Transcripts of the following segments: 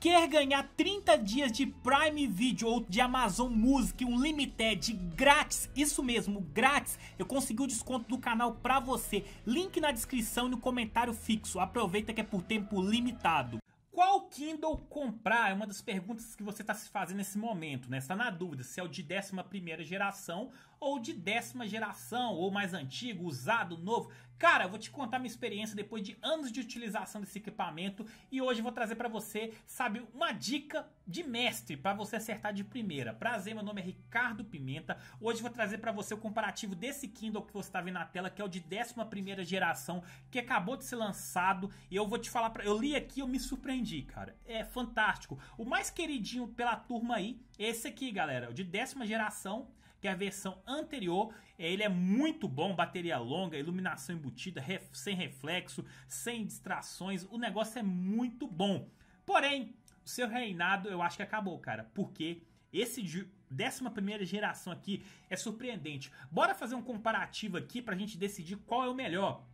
Quer ganhar 30 dias de Prime Video ou de Amazon Music Unlimited grátis? Isso mesmo, grátis. Eu consegui o desconto do canal pra você. Link na descrição e no comentário fixo. Aproveita que é por tempo limitado. Qual Kindle comprar? É uma das perguntas que você está se fazendo nesse momento, né? Você está na dúvida se é o de 11ª geração ou de décima geração, ou mais antigo, usado, novo. Cara, eu vou te contar minha experiência depois de anos de utilização desse equipamento e hoje eu vou trazer para você, sabe, uma dica de mestre para você acertar de primeira. Prazer, meu nome é Ricardo Pimenta. Hoje eu vou trazer para você o comparativo desse Kindle que você tá vendo na tela, que é o de décima primeira geração, que acabou de ser lançado. E eu vou te falar, para, eu li aqui, eu me surpreendi, cara. É fantástico. O mais queridinho pela turma aí, esse aqui, galera, o de décima geração, que é a versão anterior. É, ele é muito bom, bateria longa, iluminação embutida, ref, sem reflexo, sem distrações. O negócio é muito bom. Porém, o seu reinado eu acho que acabou, cara, porque esse décima 11 geração aqui é surpreendente. Bora fazer um comparativo aqui pra gente decidir qual é o melhor.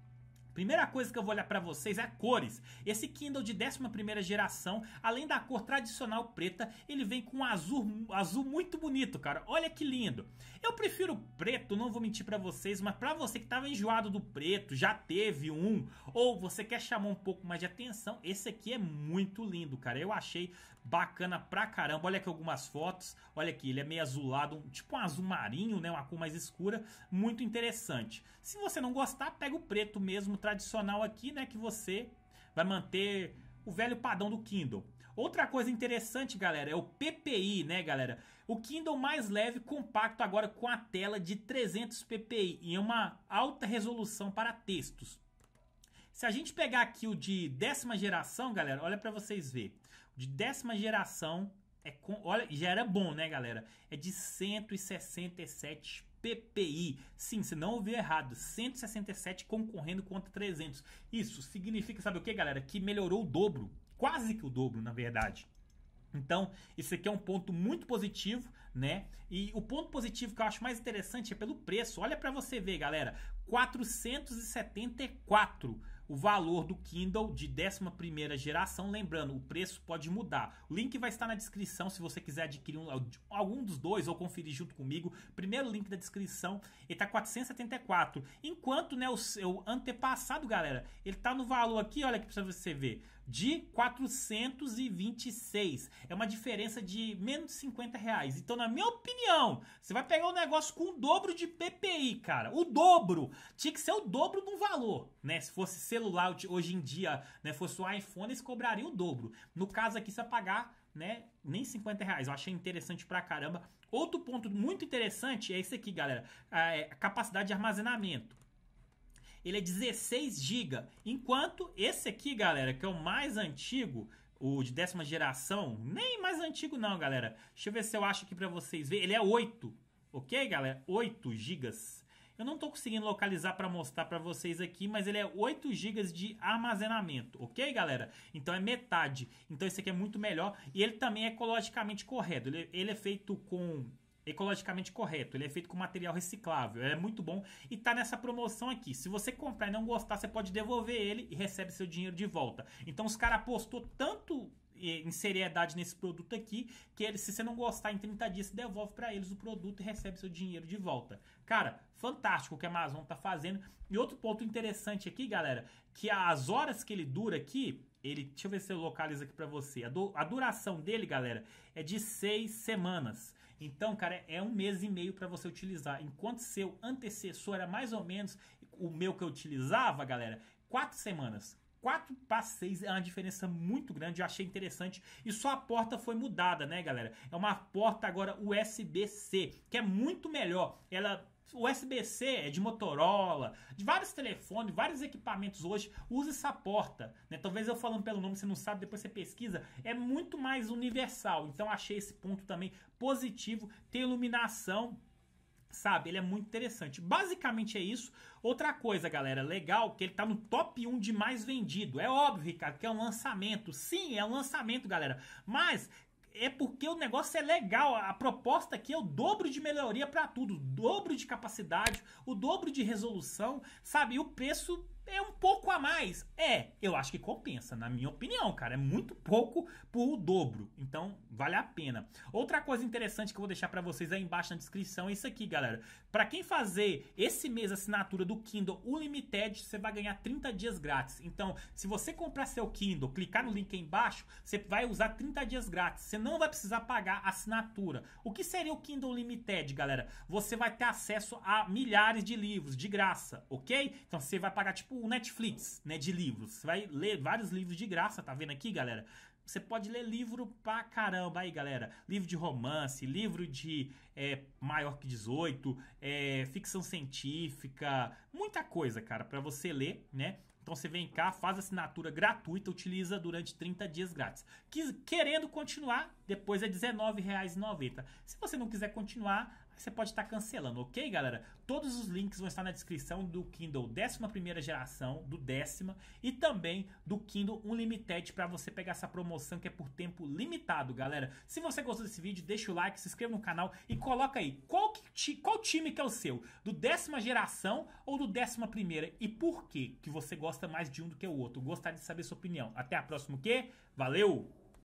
Primeira coisa que eu vou olhar para vocês é cores. Esse Kindle de 11 geração, além da cor tradicional preta, ele vem com um azul, azul muito bonito, cara. Olha que lindo. Eu prefiro preto, não vou mentir para vocês, mas para você que tava enjoado do preto, já teve um, ou você quer chamar um pouco mais de atenção, esse aqui é muito lindo, cara. Eu achei bacana pra caramba. Olha aqui algumas fotos. Olha aqui, ele é meio azulado, tipo um azul marinho, né, uma cor mais escura, muito interessante. Se você não gostar, pega o preto mesmo tradicional aqui, né, que você vai manter o velho padrão do Kindle. Outra coisa interessante, galera, é o PPI, né, galera? O Kindle mais leve, compacto agora com a tela de 300 PPI e é uma alta resolução para textos. Se a gente pegar aqui o de décima geração, galera, olha para vocês ver. O de décima geração é com, olha, já era bom, né, galera? É de 167 PPI. Sim, se não ouvir errado, 167 concorrendo contra 300. Isso significa, sabe o que, galera? Que melhorou o dobro, quase que o dobro, na verdade. Então, isso aqui é um ponto muito positivo, né? E o ponto positivo que eu acho mais interessante é pelo preço. Olha para você ver, galera, 474 o valor do Kindle de 11ª geração. Lembrando, o preço pode mudar. O link vai estar na descrição se você quiser adquirir um, algum dos dois ou conferir junto comigo. Primeiro link da descrição, ele tá 474. Enquanto, né, o seu antepassado, galera, ele tá no valor aqui, olha aqui para você ver, de 426. É uma diferença de menos de 50 reais. Então, na minha opinião, você vai pegar um negócio com o dobro de PPI, cara. O dobro. Tinha que ser o dobro do valor, né? Se fosse celular hoje em dia né, fosse um iPhone, eles cobrariam o dobro. No caso aqui, você pagar né, nem 50 reais. Eu achei interessante pra caramba. Outro ponto muito interessante é esse aqui, galera. A é, capacidade de armazenamento ele é 16 GB. Enquanto esse aqui, galera, que é o mais antigo, o de décima geração, nem mais antigo não, galera. Deixa eu ver se eu acho aqui para vocês verem. Ele é 8, ok, galera? 8 GB. Eu não estou conseguindo localizar para mostrar para vocês aqui, mas ele é 8 GB de armazenamento, ok, galera? Então é metade. Então esse aqui é muito melhor e ele também é ecologicamente correto. Ele, ele é feito com ecologicamente correto, ele é feito com material reciclável, é muito bom e tá nessa promoção aqui. Se você comprar e não gostar, você pode devolver ele e recebe seu dinheiro de volta. Então os caras apostou tanto em seriedade nesse produto aqui, que ele, se você não gostar em 30 dias, você devolve para eles o produto e recebe seu dinheiro de volta. Cara, fantástico o que a Amazon tá fazendo. E outro ponto interessante aqui, galera, que as horas que ele dura aqui, ele, deixa eu ver se eu localizo aqui para você. A, do, a, duração dele, galera, é de seis semanas. Então, cara, é um mês e meio para você utilizar. Enquanto seu antecessor era mais ou menos o meu que eu utilizava, galera, quatro semanas. 4 para 6 é uma diferença muito grande, eu achei interessante. E só a porta foi mudada, né, galera? É uma porta agora USB-C, que é muito melhor. Ela USB-C é de Motorola, de vários telefones, vários equipamentos hoje, usa essa porta. Né? Talvez eu falando pelo nome, você não sabe, depois você pesquisa. É muito mais universal. Então achei esse ponto também positivo. Tem iluminação Sabe? Ele é muito interessante. Basicamente é isso. Outra coisa, galera, legal, que ele tá no top 1 de mais vendido. É óbvio, Ricardo, que é um lançamento. Sim, é um lançamento, galera. Mas é porque o negócio é legal. A proposta aqui é o dobro de melhoria para tudo, o dobro de capacidade, o dobro de resolução, sabe? E o preço é um pouco a mais. É, eu acho que compensa, na minha opinião, cara. É muito pouco por o dobro. Então, vale a pena. Outra coisa interessante que eu vou deixar para vocês aí embaixo na descrição é isso aqui, galera. Para quem fazer esse mês a assinatura do Kindle Unlimited, você vai ganhar 30 dias grátis. Então, se você comprar seu Kindle, clicar no link aí embaixo, você vai usar 30 dias grátis. Você não vai precisar pagar a assinatura. O que seria o Kindle Unlimited, galera? Você vai ter acesso a milhares de livros de graça, ok? Então, você vai pagar tipo tipo o Netflix, né, de livros. Você vai ler vários livros de graça, tá vendo aqui, galera? Você pode ler livro pra caramba aí, galera. Livro de romance, livro de é, maior que 18, é, ficção científica, muita coisa, cara, para você ler, né? Então você vem cá, faz assinatura gratuita, utiliza durante 30 dias grátis. Querendo continuar, depois é R$19,90. Se você não quiser continuar, você pode estar tá cancelando, ok, galera? Todos os links vão estar na descrição do Kindle 11 geração, do décima, e também do Kindle Unlimited para você pegar essa promoção que é por tempo limitado, galera. Se você gostou desse vídeo, deixa o like, se inscreva no canal e coloca aí qual, ti, qual time que é o seu, do décima geração ou do décima primeira, e por que que você gosta mais de um do que o outro. Gostaria de saber sua opinião. Até a próxima, o quê? Valeu!